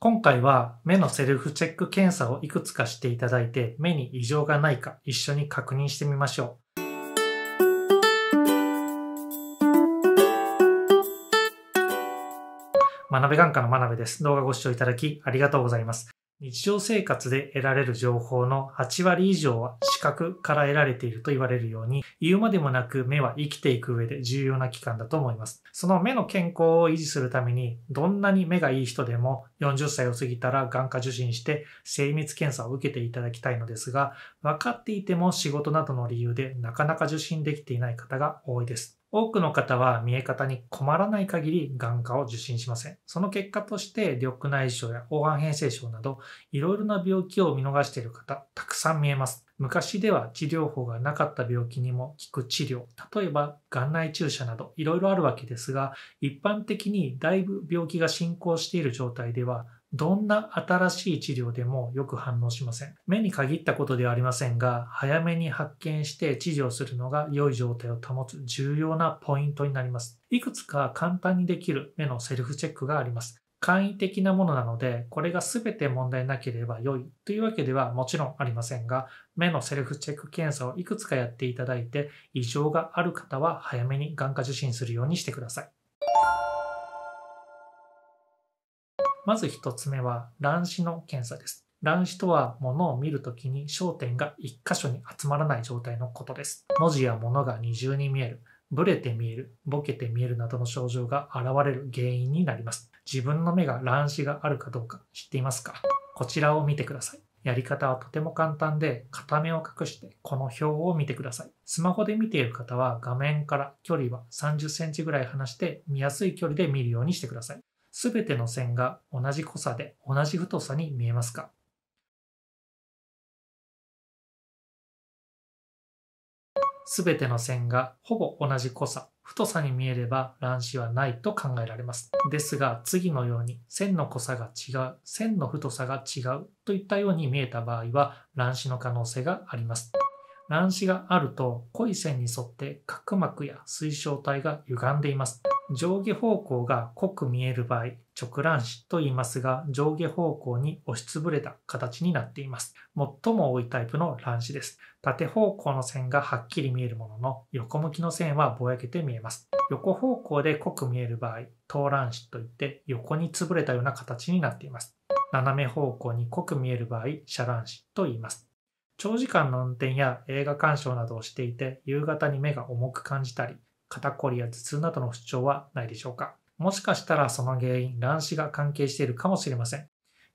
今回は目のセルフチェック検査をいくつかしていただいて目に異常がないか一緒に確認してみましょう。学べ眼科の学です。動画ご視聴いただきありがとうございます。日常生活で得られる情報の8割以上は視覚から得られていると言われるように、言うまでもなく目は生きていく上で重要な期間だと思います。その目の健康を維持するために、どんなに目がいい人でも40歳を過ぎたら眼科受診して精密検査を受けていただきたいのですが、分かっていても仕事などの理由でなかなか受診できていない方が多いです。多くの方は見え方に困らない限り眼科を受診しません。その結果として緑内障や黄斑変性症などいろいろな病気を見逃している方たくさん見えます。昔では治療法がなかった病気にも効く治療、例えば眼内注射などいろいろあるわけですが、一般的にだいぶ病気が進行している状態ではどんな新しい治療でもよく反応しません。目に限ったことではありませんが、早めに発見して治療するのが良い状態を保つ重要なポイントになります。いくつか簡単にできる目のセルフチェックがあります。簡易的なものなので、これが全て問題なければ良いというわけではもちろんありませんが、目のセルフチェック検査をいくつかやっていただいて、異常がある方は早めに眼科受診するようにしてください。まず1つ目は乱視の検査です。乱視とは物を見るときに焦点が1箇所に集まらない状態のことです。文字や物が二重に見える、ブレて見える、ボケて見えるなどの症状が現れる原因になります。自分の目が乱視があるかどうか知っていますかこちらを見てください。やり方はとても簡単で、片目を隠してこの表を見てください。スマホで見ている方は画面から距離は30センチぐらい離して見やすい距離で見るようにしてください。すべての線が同じ濃さで同じ太さに見えますか全ての線がほぼ同じ濃さ、太さに見えれば乱視はないと考えられます。ですが次のように線の濃さが違う、線の太さが違うといったように見えた場合は乱視の可能性があります。乱視があると濃い線に沿って角膜や水晶体が歪んでいます。上下方向が濃く見える場合、直卵子と言いますが、上下方向に押しつぶれた形になっています。最も多いタイプの卵子です。縦方向の線がはっきり見えるものの、横向きの線はぼやけて見えます。横方向で濃く見える場合、等卵子といって横に潰れたような形になっています。斜め方向に濃く見える場合、遮卵子と言います。長時間の運転や映画鑑賞などをしていて、夕方に目が重く感じたり、肩こりや頭痛などの不調はないでしょうかもしかしたらその原因、乱視が関係しているかもしれません。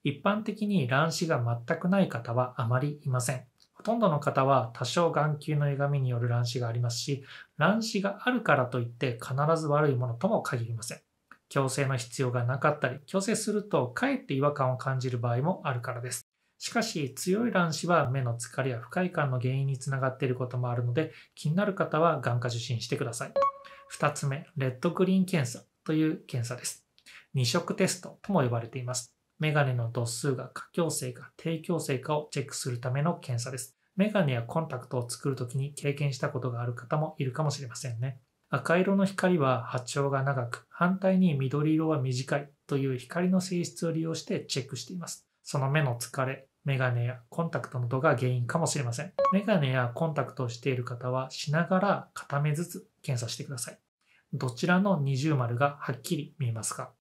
一般的に乱視が全くない方はあまりいません。ほとんどの方は多少眼球の歪みによる乱視がありますし、乱視があるからといって必ず悪いものとも限りません。矯正の必要がなかったり、矯正するとかえって違和感を感じる場合もあるからです。しかし、強い卵子は目の疲れや不快感の原因につながっていることもあるので、気になる方は眼科受診してください。2つ目、レッドグリーン検査という検査です。二色テストとも呼ばれています。メガネの度数が過強性か低強性かをチェックするための検査です。メガネやコンタクトを作るときに経験したことがある方もいるかもしれませんね。赤色の光は波長が長く、反対に緑色は短いという光の性質を利用してチェックしています。その目の疲れ、メガネやコンタクトの度が原因かもしれません。メガネやコンタクトをしている方はしながら片目ずつ検査してください。どちらの二重丸がはっきり見えますか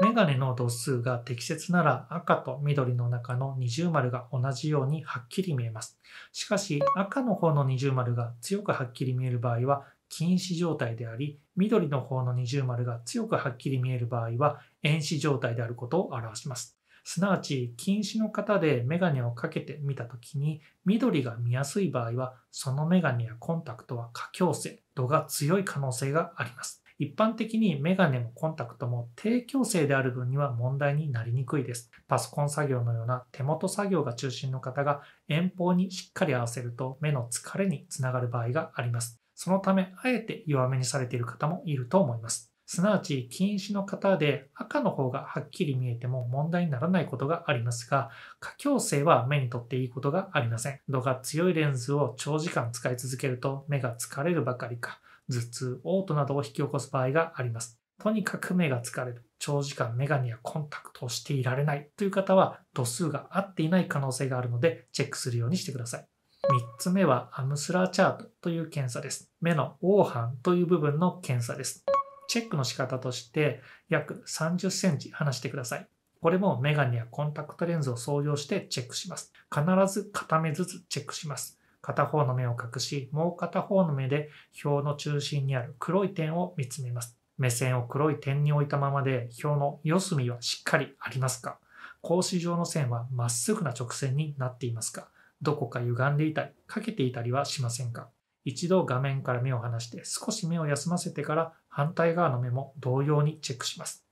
眼鏡の度数が適切なら赤と緑の中の二重丸が同じようにはっきり見えます。しかし赤の方の二重丸が強くはっきり見える場合は禁止状態であり、緑の方の二重丸が強くはっきり見える場合は、遠視状態であることを表します。すなわち、近視の方でメガネをかけてみたときに、緑が見やすい場合は、そのメガネやコンタクトは可強性度が強い可能性があります。一般的にメガネもコンタクトも低強性である分には問題になりにくいです。パソコン作業のような手元作業が中心の方が遠方にしっかり合わせると目の疲れにつながる場合があります。そのため、あえて弱めにされている方もいると思います。すなわち、禁止の方で赤の方がはっきり見えても問題にならないことがありますが、可強性は目にとっていいことがありません。度が強いレンズを長時間使い続けると目が疲れるばかりか、頭痛、嘔吐などを引き起こす場合があります。とにかく目が疲れる。長時間メガネやコンタクトをしていられないという方は度数が合っていない可能性があるのでチェックするようにしてください。3つ目はアムスラーチャートという検査です。目の黄斑という部分の検査です。チェックの仕方として約30センチ離してください。これもメガネやコンタクトレンズを操業してチェックします。必ず片目ずつチェックします。片方の目を隠し、もう片方の目で表の中心にある黒い点を見つめます。目線を黒い点に置いたままで表の四隅はしっかりありますか格子状の線はまっすぐな直線になっていますかどこか歪んでいたり、かけていたりはしませんか一度画面から目を離して少し目を休ませてから反対側の目も同様にチェックします。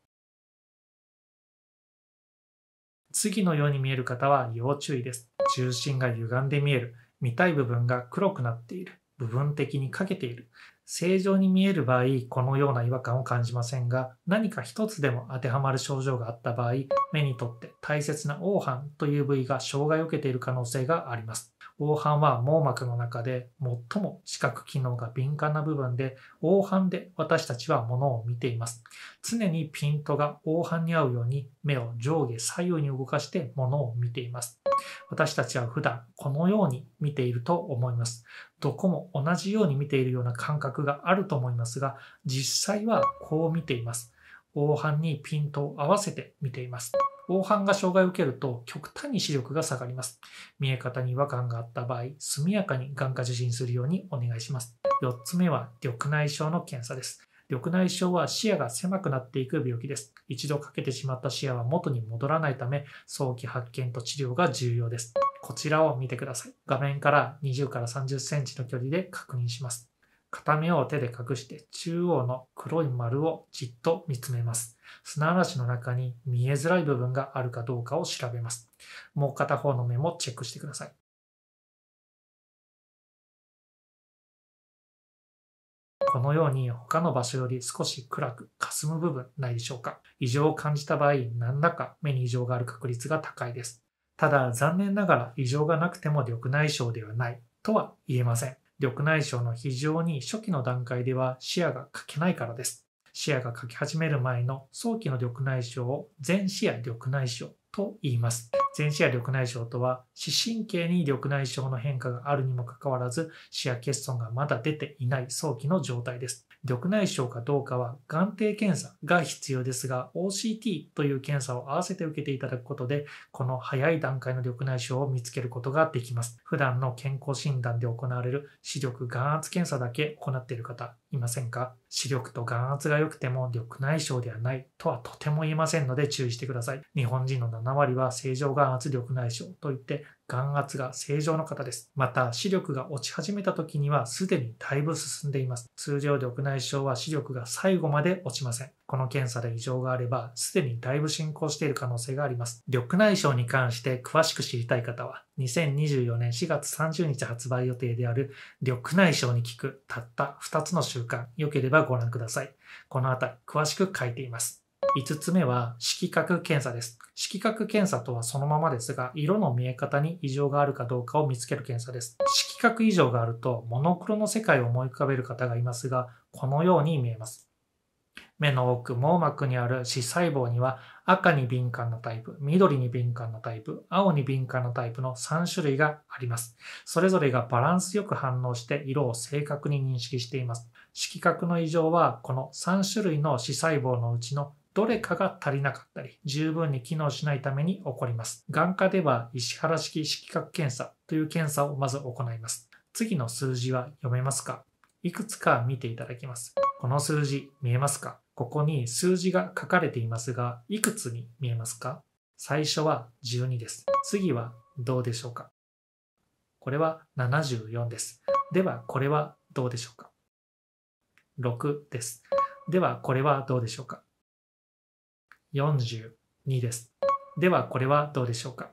次のように見える方は要注意です。重心が歪んで見える。見たい部分が黒くなっている。部分的に欠けている。正常に見える場合、このような違和感を感じませんが、何か一つでも当てはまる症状があった場合、目にとって大切な黄斑という部位が障害を受けている可能性があります。黄斑は網膜の中で最も視覚機能が敏感な部分で、黄斑で私たちは物を見ています。常にピントが黄斑に合うように目を上下左右に動かして物を見ています。私たちは普段このように見ていると思います。どこも同じように見ているような感覚があると思いますが、実際はこう見ています。黄斑にピントを合わせて見ています。黄斑が障害を受けると極端に視力が下がります。見え方に違和感があった場合、速やかに眼科受診するようにお願いします。4つ目は緑内障の検査です。緑内障は視野が狭くなっていく病気です。一度かけてしまった視野は元に戻らないため、早期発見と治療が重要です。こちらを見てください。画面から20から30センチの距離で確認します。片目を手で隠して中央の黒い丸をじっと見つめます。砂嵐の中に見えづらい部分があるかどうかを調べます。もう片方の目もチェックしてください。このように他の場所より少し暗く霞む部分ないでしょうか。異常を感じた場合、何らか目に異常がある確率が高いです。ただ残念ながら異常がなくても緑内障ではないとは言えません。緑内障の非常に初期の段階では視野が欠けないからです。視野が欠け始める前の早期の緑内障を全視野緑内障と言います。全視野緑内障とは、視神経に緑内障の変化があるにもかかわらず、視野欠損がまだ出ていない早期の状態です。緑内障かどうかは眼底検査が必要ですが OCT という検査を合わせて受けていただくことでこの早い段階の緑内障を見つけることができます普段の健康診断で行われる視力眼圧検査だけ行っている方いませんか視力と眼圧が良くても緑内障ではないとはとても言えませんので注意してください日本人の7割は正常眼圧緑内障といって眼圧が正常の方です。また、視力が落ち始めた時にはすでにだいぶ進んでいます。通常緑内障は視力が最後まで落ちません。この検査で異常があれば、すでにだいぶ進行している可能性があります。緑内障に関して詳しく知りたい方は、2024年4月30日発売予定である緑内障に効くたった2つの習慣、良ければご覧ください。このあたり、詳しく書いています。5つ目は色覚検査です。色覚検査とはそのままですが、色の見え方に異常があるかどうかを見つける検査です。色覚異常があると、モノクロの世界を思い浮かべる方がいますが、このように見えます。目の奥、網膜にある視細胞には赤に敏感なタイプ、緑に敏感なタイプ、青に敏感なタイプの3種類があります。それぞれがバランスよく反応して色を正確に認識しています。色覚の異常はこの3種類の視細胞のうちのどれかが足りなかったり、十分に機能しないために起こります。眼科では石原式色覚検査という検査をまず行います。次の数字は読めますかいくつか見ていただきます。この数字見えますかここに数字が書かれていますが、いくつに見えますか最初は12です。次はどうでしょうかこれは74です。では、これはどうでしょうか ?6 です。では、これはどうでしょうか42です。ではこれはどうでしょうか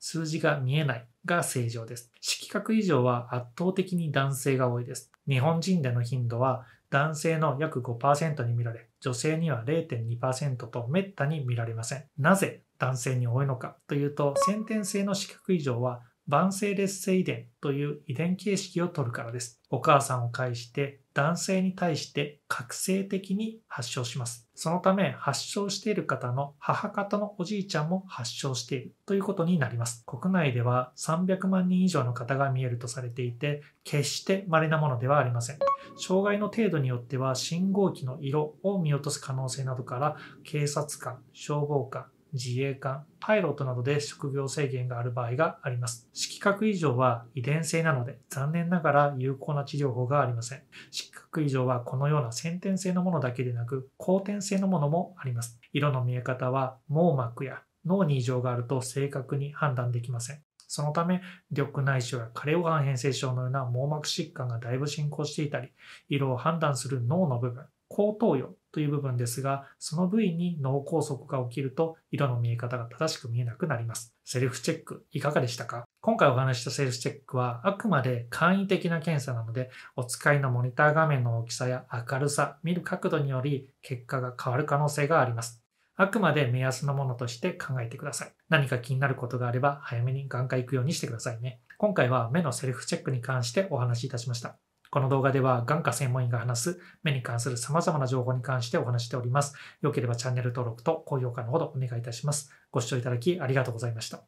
数字が見えないが正常です。色覚異常は圧倒的に男性が多いです。日本人での頻度は男性の約5%に見られ、女性には0.2%と滅多に見られません。なぜ男性に多いのかというと、先天性の視覚異常は晩性劣性遺伝という遺伝形式を取るからです。お母さんを介して男性に対して覚醒的に発症します。そのため発症している方の母方のおじいちゃんも発症しているということになります。国内では300万人以上の方が見えるとされていて、決して稀なものではありません。障害の程度によっては信号機の色を見落とす可能性などから、警察官、消防官、自衛官、パイロットなどで職業制限がある場合があります。色覚異常は遺伝性なので、残念ながら有効な治療法がありません。色覚異常はこのような先天性のものだけでなく、後天性のものもあります。色の見え方は網膜や脳に異常があると正確に判断できません。そのため、緑内障や加齢黄斑変性症のような網膜疾患がだいぶ進行していたり、色を判断する脳の部分、高頭葉という部分ですが、その部位に脳梗塞が起きると色の見え方が正しく見えなくなります。セルフチェックいかがでしたか今回お話したセルフチェックはあくまで簡易的な検査なので、お使いのモニター画面の大きさや明るさ、見る角度により結果が変わる可能性があります。あくまで目安のものとして考えてください。何か気になることがあれば早めに眼科行くようにしてくださいね。今回は目のセルフチェックに関してお話しいたしました。この動画では眼科専門医が話す目に関する様々な情報に関してお話しております。良ければチャンネル登録と高評価のほどお願いいたします。ご視聴いただきありがとうございました。